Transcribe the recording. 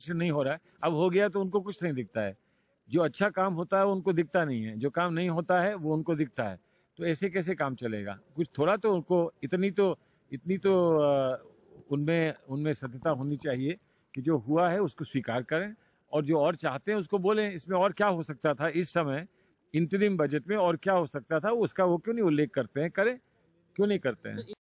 कुछ नहीं हो रहा है अब हो गया तो उनको कुछ नहीं दिखता है जो अच्छा काम होता है वो उनको दिखता नहीं है जो काम नहीं होता है वो उनको दिखता है तो ऐसे कैसे काम चलेगा कुछ थोड़ा तो उनको इतनी तो इतनी तो उनमें उनमें सत्यता होनी चाहिए कि जो हुआ है उसको स्वीकार करें और जो और चाहते हैं उसको बोलें इसमें और क्या हो सकता था इस समय इंतरिम बजट में और क्या हो सकता था उसका वो क्यों नहीं उल्लेख करते हैं करें क्यों नहीं करते हैं